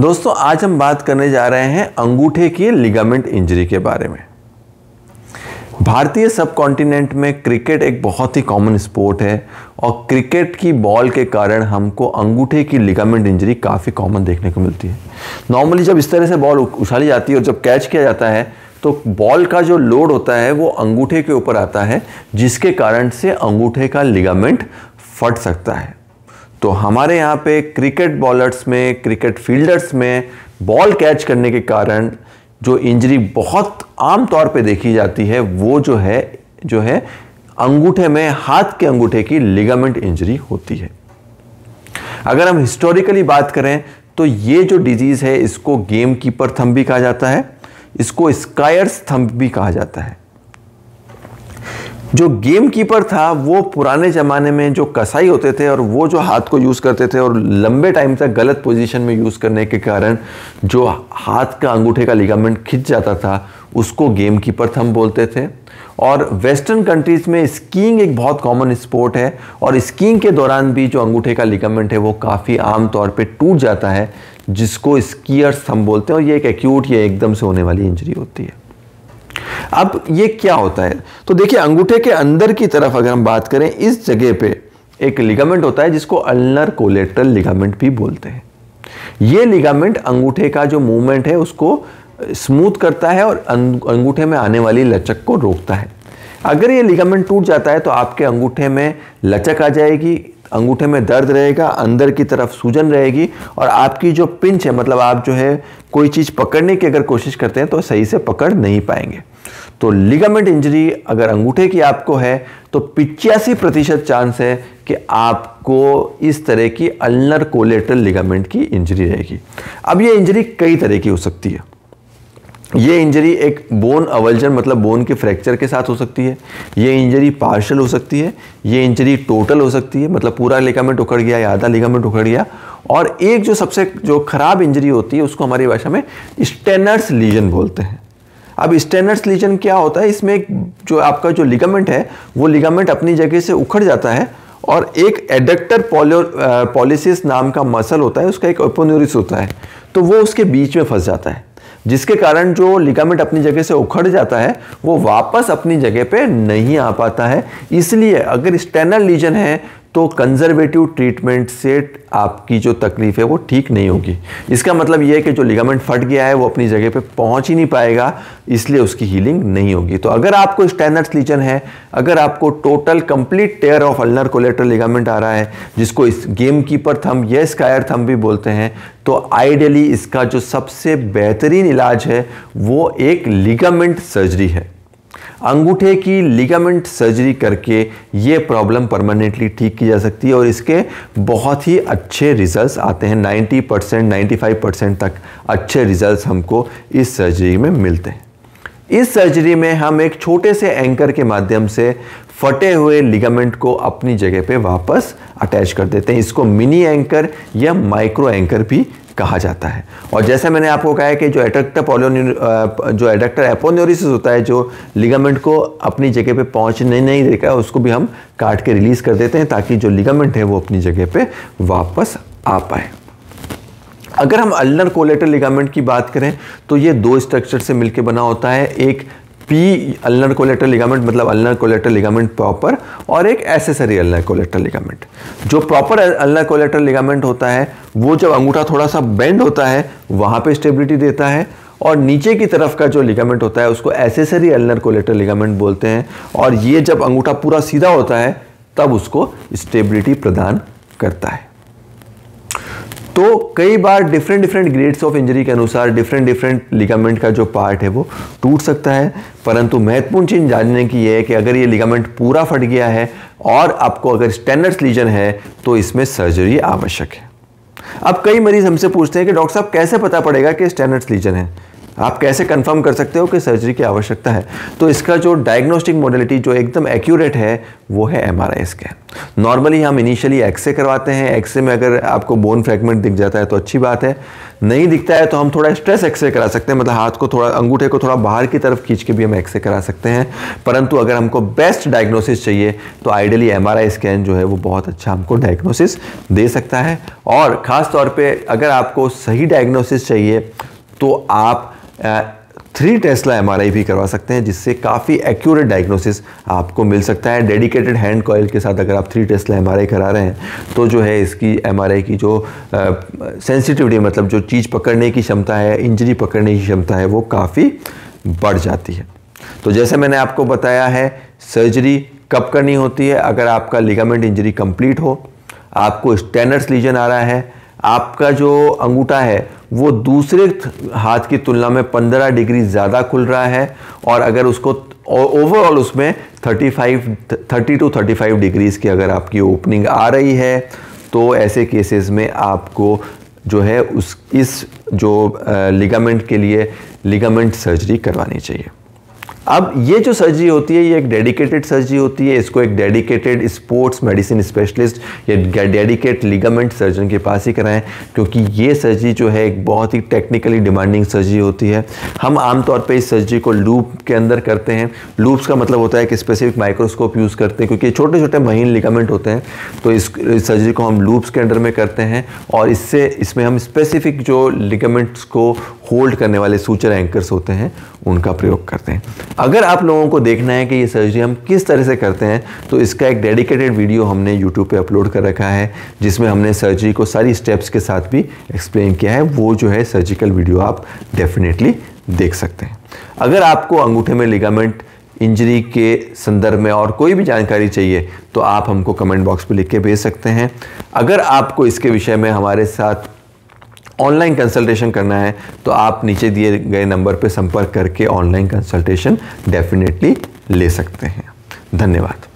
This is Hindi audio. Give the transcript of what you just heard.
दोस्तों आज हम बात करने जा रहे हैं अंगूठे की लिगामेंट इंजरी के बारे में भारतीय सब कॉन्टिनेंट में क्रिकेट एक बहुत ही कॉमन स्पोर्ट है और क्रिकेट की बॉल के कारण हमको अंगूठे की लिगामेंट इंजरी काफ़ी कॉमन देखने को मिलती है नॉर्मली जब इस तरह से बॉल उछाली जाती है और जब कैच किया जाता है तो बॉल का जो लोड होता है वो अंगूठे के ऊपर आता है जिसके कारण से अंगूठे का लिगामेंट फट सकता है तो हमारे यहाँ पे क्रिकेट बॉलर्स में क्रिकेट फील्डर्स में बॉल कैच करने के कारण जो इंजरी बहुत आम तौर पे देखी जाती है वो जो है जो है अंगूठे में हाथ के अंगूठे की लिगामेंट इंजरी होती है अगर हम हिस्टोरिकली बात करें तो ये जो डिजीज़ है इसको गेम कीपर थंब भी कहा जाता है इसको स्कायर्स थंब भी कहा जाता है जो गेम कीपर था वो पुराने ज़माने में जो कसाई होते थे और वो जो हाथ को यूज़ करते थे और लंबे टाइम तक गलत पोजीशन में यूज़ करने के कारण जो हाथ का अंगूठे का लिगामेंट खिंच जाता था उसको गेम कीपर थम बोलते थे और वेस्टर्न कंट्रीज़ में स्कीइंग एक बहुत कॉमन स्पोर्ट है और स्कीइंग के दौरान भी जो अंगूठे का लिगामेंट है वो काफ़ी आम तौर पर टूट जाता है जिसको स्कीयर्स थम बोलते हैं और ये एक एक्यूट या एकदम से होने वाली इंजरी होती है अब ये क्या होता है तो देखिए अंगूठे के अंदर की तरफ अगर हम बात करें इस जगह पे एक लिगामेंट होता है जिसको अल्नर कोलेट्रल लिगामेंट भी बोलते हैं ये लिगामेंट अंगूठे का जो मूवमेंट है उसको स्मूथ करता है और अं-, अंगूठे में आने वाली लचक को रोकता है अगर ये लिगामेंट टूट जाता है तो आपके अंगूठे में लचक आ जाएगी अंगूठे में दर्द रहेगा अंदर की तरफ सूजन रहेगी और आपकी जो पिंच है मतलब आप जो है कोई चीज़ पकड़ने की अगर कोशिश करते हैं तो सही से पकड़ नहीं पाएंगे तो लिगामेंट इंजरी अगर अंगूठे की आपको है तो पिचासी प्रतिशत चांस है कि आपको इस तरह की अल्नर कोलेटर लिगामेंट की इंजरी रहेगी अब ये इंजरी कई तरह की हो सकती है ये इंजरी एक बोन अवल्जन मतलब बोन के फ्रैक्चर के साथ हो सकती है ये इंजरी पार्शल हो सकती है ये इंजरी टोटल हो सकती है मतलब पूरा लिगामेंट उखड़ गया या आधा लिगामेंट उखड़ गया और एक जो सबसे जो खराब इंजरी होती है उसको हमारी भाषा में स्टेनर्स लीजन बोलते हैं अब स्टेनर्स लीजन क्या होता है इसमें जो आपका जो लिगामेंट है वो लिगामेंट अपनी जगह से उखड़ जाता है और एक एडक्टर पॉलिसिस नाम का मसल होता है उसका एक ओपोन्यूरिस होता है तो वो उसके बीच में फंस जाता है जिसके कारण जो लिगामेंट अपनी जगह से उखड़ जाता है वो वापस अपनी जगह पे नहीं आ पाता है इसलिए अगर स्टेनल लीजन है तो कंजर्वेटिव ट्रीटमेंट से आपकी जो तकलीफ है वो ठीक नहीं होगी इसका मतलब ये है कि जो लिगामेंट फट गया है वो अपनी जगह पे पहुंच ही नहीं पाएगा इसलिए उसकी हीलिंग नहीं होगी तो अगर आपको स्टैंडर्ड लीजन है अगर आपको total complete tear of ulnar collateral ligament आ रहा है जिसको इस गेम कीपर थम या स्कायर थम भी बोलते हैं तो आइडियली इसका जो सबसे बेहतरीन इलाज है वो एक लिगामेंट सर्जरी है अंगूठे की लिगामेंट सर्जरी करके ये प्रॉब्लम परमानेंटली ठीक की जा सकती है और इसके बहुत ही अच्छे रिजल्ट्स आते हैं 90 परसेंट नाइन्टी परसेंट तक अच्छे रिजल्ट्स हमको इस सर्जरी में मिलते हैं इस सर्जरी में हम एक छोटे से एंकर के माध्यम से फटे हुए लिगामेंट को अपनी जगह पे वापस अटैच कर देते हैं इसको मिनी एंकर या माइक्रो एंकर भी कहा जाता है और जैसा मैंने आपको कहा है कि जो एडक्टर पोलोन्यूर जो एडक्टर एपोन्योरिस होता है जो लिगामेंट को अपनी जगह पे पहुंचने नहीं है उसको भी हम काट के रिलीज़ कर देते हैं ताकि जो लिगामेंट है वो अपनी जगह पे वापस आ पाए अगर हम अल्नर कोलेटर लिगामेंट की बात करें तो ये दो स्ट्रक्चर से मिलकर बना होता है एक पी अल्नर कोलेटरल लिगामेंट मतलब अल्नर कोलेक्टर लिगामेंट प्रॉपर और एक एसेसरी अल्नर कोलेटरल लिगामेंट जो प्रॉपर अल्नर कोलेक्टर लिगामेंट होता है वो जब अंगूठा थोड़ा सा बेंड होता है वहाँ पे स्टेबिलिटी देता है और नीचे की तरफ का जो लिगामेंट होता है उसको एसेसरी अल्नर कोलेटर लिगामेंट बोलते हैं और ये जब अंगूठा पूरा सीधा होता है तब उसको स्टेबिलिटी प्रदान करता है तो कई बार different different grades of injury के अनुसार डिफरेंट डिफरेंट लिगामेंट का जो पार्ट है वो टूट सकता है परंतु महत्वपूर्ण चीज जानने की यह है कि अगर ये लिगामेंट पूरा फट गया है और आपको अगर स्टैंडर्ड लीजन है तो इसमें सर्जरी आवश्यक है अब कई मरीज हमसे पूछते हैं कि डॉक्टर साहब कैसे पता पड़ेगा कि स्टैंडर्ड लीजन है आप कैसे कंफर्म कर सकते हो कि सर्जरी की आवश्यकता है तो इसका जो डायग्नोस्टिक मॉडलिटी जो एकदम एक्यूरेट है वो है एम स्कैन नॉर्मली हम इनिशियली एक्सरे करवाते हैं एक्सरे में अगर आपको बोन फ्रैगमेंट दिख जाता है तो अच्छी बात है नहीं दिखता है तो हम थोड़ा स्ट्रेस एक्सरे करा सकते हैं मतलब हाथ को थोड़ा अंगूठे को थोड़ा बाहर की तरफ खींच के भी हम एक्सरे करा सकते हैं परंतु अगर हमको बेस्ट डायग्नोसिस चाहिए तो आइडियली एम स्कैन जो है वो बहुत अच्छा हमको डायग्नोसिस दे सकता है और ख़ासतौर पर अगर आपको सही डायग्नोसिस चाहिए तो आप थ्री टेस्ला एम भी करवा सकते हैं जिससे काफ़ी एक्यूरेट डायग्नोसिस आपको मिल सकता है डेडिकेटेड हैंड कॉयल के साथ अगर आप थ्री टेस्ला एम करा रहे हैं तो जो है इसकी एम की जो सेंसिटिविटी मतलब जो चीज़ पकड़ने की क्षमता है इंजरी पकड़ने की क्षमता है वो काफ़ी बढ़ जाती है तो जैसे मैंने आपको बताया है सर्जरी कब करनी होती है अगर आपका लिगामेंट इंजरी कंप्लीट हो आपको स्टैंडर्ड्स लीजन आ रहा है आपका जो अंगूठा है वो दूसरे हाथ की तुलना में 15 डिग्री ज़्यादा खुल रहा है और अगर उसको ओवरऑल उसमें 35 30 टू 35 डिग्रीज़ की अगर आपकी ओपनिंग आ रही है तो ऐसे केसेस में आपको जो है उस इस जो लिगामेंट के लिए लिगामेंट सर्जरी करवानी चाहिए अब ये जो सर्जरी होती है ये एक डेडिकेटेड सर्जरी होती है इसको एक डेडिकेटेड स्पोर्ट्स मेडिसिन स्पेशलिस्ट या डेडिकेट लिगामेंट सर्जन के पास ही कराएं क्योंकि ये सर्जरी जो है एक बहुत ही टेक्निकली डिमांडिंग सर्जरी होती है हम आमतौर पर इस सर्जरी को लूप के अंदर करते हैं लूप्स का मतलब होता है कि स्पेसिफिक माइक्रोस्कोप यूज़ करते हैं क्योंकि छोटे छोटे महीन लिगामेंट होते हैं तो इस सर्जरी को हम लूप्स के अंडर में करते हैं और इससे इसमें हम स्पेसिफिक जो लिगामेंट्स को होल्ड करने वाले सूचर एंकर्स होते हैं उनका प्रयोग करते हैं अगर आप लोगों को देखना है कि ये सर्जरी हम किस तरह से करते हैं तो इसका एक डेडिकेटेड वीडियो हमने यूट्यूब पर अपलोड कर रखा है जिसमें हमने सर्जरी को सारी स्टेप्स के साथ भी एक्सप्लेन किया है वो जो है सर्जिकल वीडियो आप डेफिनेटली देख सकते हैं अगर आपको अंगूठे में लिगामेंट इंजरी के संदर्भ में और कोई भी जानकारी चाहिए तो आप हमको कमेंट बॉक्स पर लिख के भेज सकते हैं अगर आपको इसके विषय में हमारे साथ ऑनलाइन कंसल्टेशन करना है तो आप नीचे दिए गए नंबर पर संपर्क करके ऑनलाइन कंसल्टेशन डेफिनेटली ले सकते हैं धन्यवाद